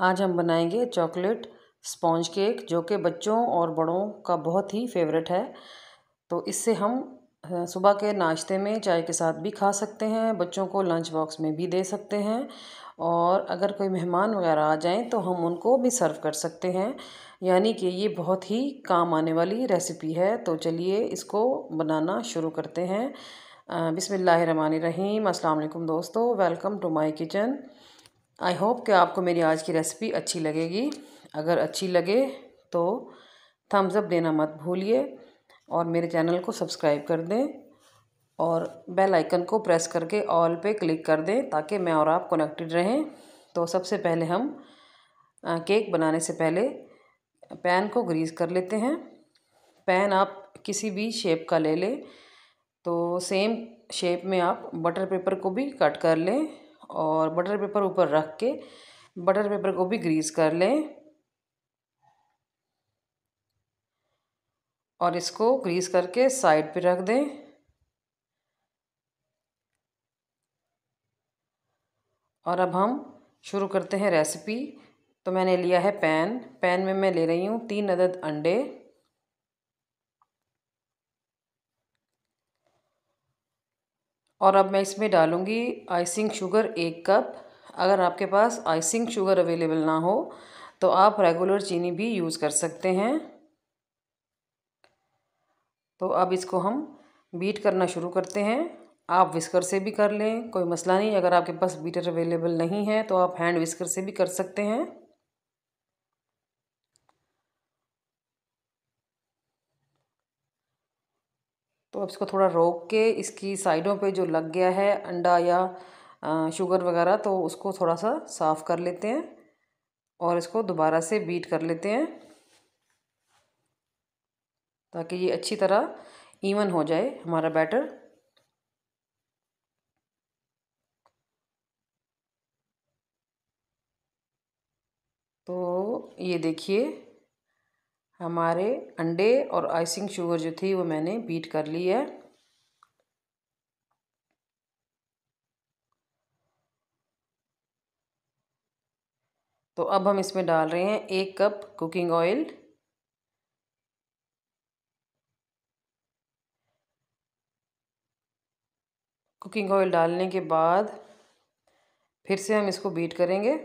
आज हम बनाएंगे चॉकलेट स्पॉन्ज केक जो कि बच्चों और बड़ों का बहुत ही फेवरेट है तो इससे हम सुबह के नाश्ते में चाय के साथ भी खा सकते हैं बच्चों को लंच बॉक्स में भी दे सकते हैं और अगर कोई मेहमान वगैरह आ जाएं तो हम उनको भी सर्व कर सकते हैं यानी कि ये बहुत ही काम आने वाली रेसिपी है तो चलिए इसको बनाना शुरू करते हैं अस्सलाम वालेकुम दोस्तों welcome to my kitchen I hope कि आपको मेरी आज की रेसिपी अच्छी लगेगी अगर अच्छी लगे तो थम्स अप देना मत भूलिए और मेरे चैनल को सब्सक्राइब कर दें और बेल आइकन को प्रेस करके ऑल पे क्लिक कर दें ताकि मैं और आप कनेक्टेड रहें तो सबसे पहले हम केक बनाने से पहले पैन को ग्रीस कर लेते हैं पैन आप किसी भी शेप का ले लें तो सेम शेप में आप बटर पेपर को भी कट कर लें और बटर पेपर ऊपर रख के बटर पेपर को भी ग्रीस कर लें और इसको ग्रीस करके साइड पे रख दें और अब हम शुरू करते हैं रेसिपी तो मैंने लिया है पैन पैन में मैं ले रही हूँ तीन अदद अंडे और अब मैं इसमें डालूँगी आइसिंग शुगर एक कप अगर आपके पास आइसिंग शुगर अवेलेबल ना हो तो आप रेगुलर चीनी भी यूज़ कर सकते हैं तो अब इसको हम बीट करना शुरू करते हैं आप विस्कर से भी कर लें कोई मसला नहीं अगर आपके पास बीटर अवेलेबल नहीं है तो आप हैंड विस्कर से भी कर सकते हैं तो अब इसको थोड़ा रोक के इसकी साइडों पे जो लग गया है अंडा या शुगर वगैरह तो उसको थोड़ा सा साफ़ कर लेते हैं और इसको दोबारा से बीट कर लेते हैं ताकि ये अच्छी तरह ईवन हो जाए हमारा बैटर तो ये देखिए हमारे अंडे और आइसिंग शुगर जो थी वो मैंने बीट कर ली है तो अब हम इसमें डाल रहे हैं एक cup cooking oil cooking oil डालने के बाद फिर से हम इसको बीट करेंगे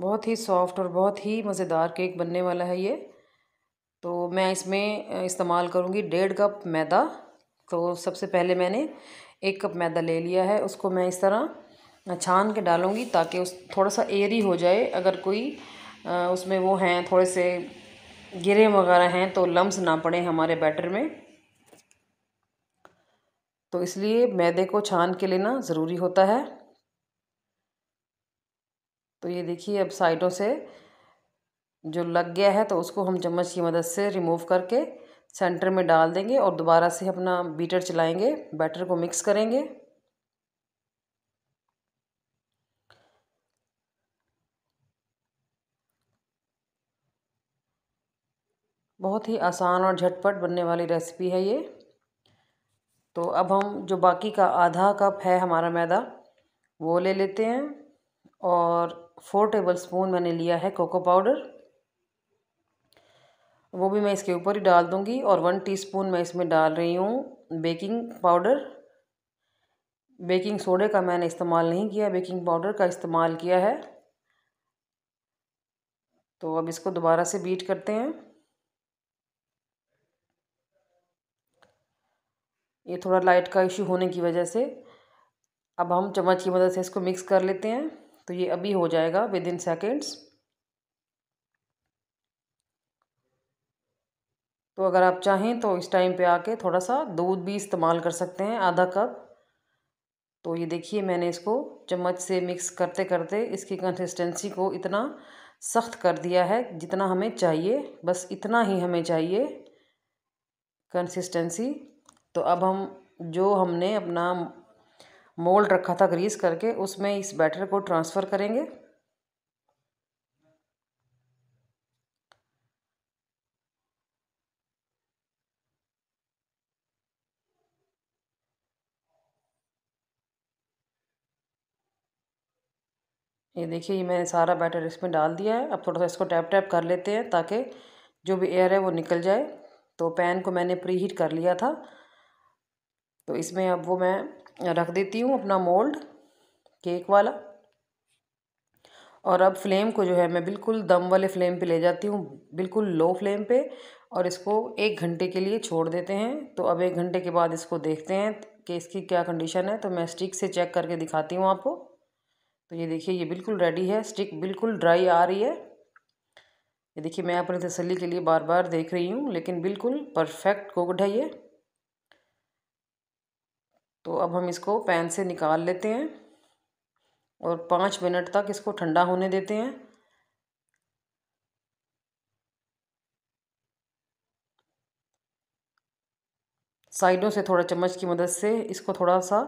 बहुत ही सॉफ्ट और बहुत ही मज़ेदार केक बनने वाला है ये तो मैं इसमें इस्तेमाल करूँगी डेढ़ कप मैदा तो सबसे पहले मैंने एक कप मैदा ले लिया है उसको मैं इस तरह छान के डालूँगी ताकि उस थोड़ा सा एरी हो जाए अगर कोई उसमें वो हैं थोड़े से गिरे वगैरह हैं तो लम्स ना पड़े हमारे बैटर में तो इसलिए मैदे को छान के लेना ज़रूरी होता है तो ये देखिए अब साइडों से जो लग गया है तो उसको हम चम्मच की मदद से रिमूव करके सेंटर में डाल देंगे और दोबारा से अपना बीटर चलाएंगे बैटर को मिक्स करेंगे बहुत ही आसान और झटपट बनने वाली रेसिपी है ये तो अब हम जो बाकी का आधा कप है हमारा मैदा वो ले लेते हैं और फोर टेबल स्पून मैंने लिया है कोको पाउडर वो भी मैं इसके ऊपर ही डाल दूँगी और वन टीस्पून मैं इसमें डाल रही हूँ बेकिंग पाउडर बेकिंग सोडे का मैंने इस्तेमाल नहीं किया बेकिंग पाउडर का इस्तेमाल किया है तो अब इसको दोबारा से बीट करते हैं ये थोड़ा लाइट का इश्यू होने की वजह से अब हम चम्मच की मदद से इसको मिक्स कर लेते हैं तो ये अभी हो जाएगा विद इन सेकेंड्स तो अगर आप चाहें तो इस टाइम पे आके थोड़ा सा दूध भी इस्तेमाल कर सकते हैं आधा कप तो ये देखिए मैंने इसको चम्मच से मिक्स करते करते इसकी कंसिस्टेंसी को इतना सख्त कर दिया है जितना हमें चाहिए बस इतना ही हमें चाहिए कंसिस्टेंसी तो अब हम जो हमने अपना मोल्ड रखा था ग्रीस करके उसमें इस बैटर को ट्रांसफ़र करेंगे ये देखिए ये मैंने सारा बैटर इसमें डाल दिया है अब थोड़ा सा इसको टैप टैप कर लेते हैं ताकि जो भी एयर है वो निकल जाए तो पैन को मैंने प्री हीट कर लिया था तो इसमें अब वो मैं रख देती हूँ अपना मोल्ड केक वाला और अब फ्लेम को जो है मैं बिल्कुल दम वाले फ्लेम पे ले जाती हूँ बिल्कुल लो फ्लेम पे और इसको एक घंटे के लिए छोड़ देते हैं तो अब एक घंटे के बाद इसको देखते हैं कि इसकी क्या कंडीशन है तो मैं स्टिक से चेक करके दिखाती हूँ आपको तो ये देखिए ये बिल्कुल रेडी है स्टिक बिल्कुल ड्राई आ रही है ये देखिए मैं अपनी तसली के लिए बार बार देख रही हूँ लेकिन बिल्कुल परफेक्ट कोकड है ये तो अब हम इसको पैन से निकाल लेते हैं और पाँच मिनट तक इसको ठंडा होने देते हैं साइडों से थोड़ा चम्मच की मदद से इसको थोड़ा सा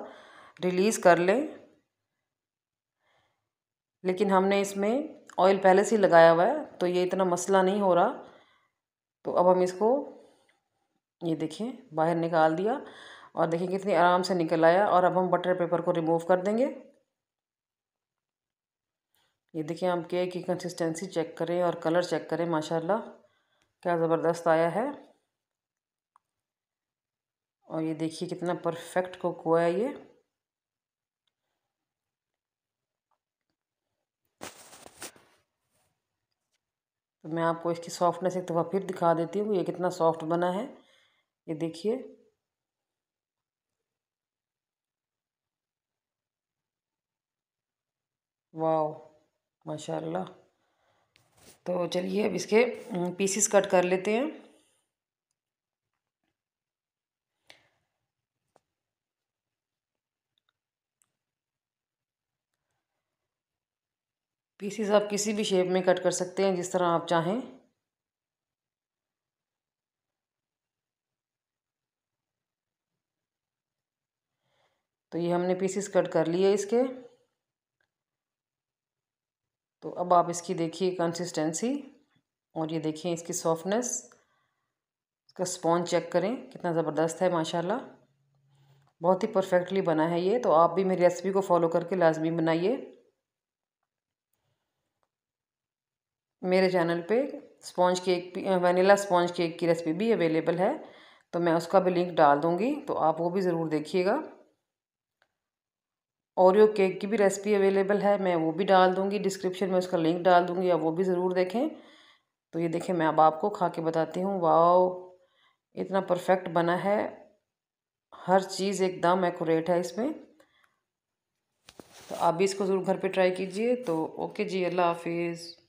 रिलीज़ कर लें लेकिन हमने इसमें ऑयल पहले से ही लगाया हुआ है तो ये इतना मसला नहीं हो रहा तो अब हम इसको ये देखें बाहर निकाल दिया और देखिए कितनी आराम से निकल आया और अब हम बटर पेपर को रिमूव कर देंगे ये देखिए हम केक की कंसिस्टेंसी चेक करें और कलर चेक करें माशाल्लाह क्या ज़बरदस्त आया है और ये देखिए कितना परफेक्ट कुक हुआ है ये तो मैं आपको इसकी सॉफ्टनेस एक दफ़ा फिर दिखा देती हूँ ये कितना सॉफ्ट बना है ये देखिए वाह माशाल्लाह तो चलिए अब इसके पीसीस कट कर लेते हैं पीसीस आप किसी भी शेप में कट कर सकते हैं जिस तरह आप चाहें तो ये हमने पीसीस कट कर लिए इसके तो अब आप इसकी देखिए कंसिस्टेंसी और ये देखिए इसकी सॉफ्टनेस इसका स्पॉन्ज चेक करें कितना ज़बरदस्त है माशाल्लाह बहुत ही परफेक्टली बना है ये तो आप भी मेरी रेसिपी को फॉलो करके लाजमी बनाइए मेरे चैनल पे sponge cake vanilla sponge cake की रेसिपी भी अवेलेबल है तो मैं उसका भी लिंक डाल दूँगी तो आप वो भी ज़रूर देखिएगा ओरियो केक की भी रेसिपी अवेलेबल है मैं वो भी डाल दूँगी डिस्क्रिप्शन में उसका लिंक डाल दूँगी आप वो भी ज़रूर देखें तो ये देखें मैं अब आपको खा के बताती हूँ वाओ इतना परफेक्ट बना है हर चीज़ एकदम एकोरेट है इसमें तो आप भी इसको ज़रूर घर पे ट्राई कीजिए तो ओके जी अल्लाह हाफिज़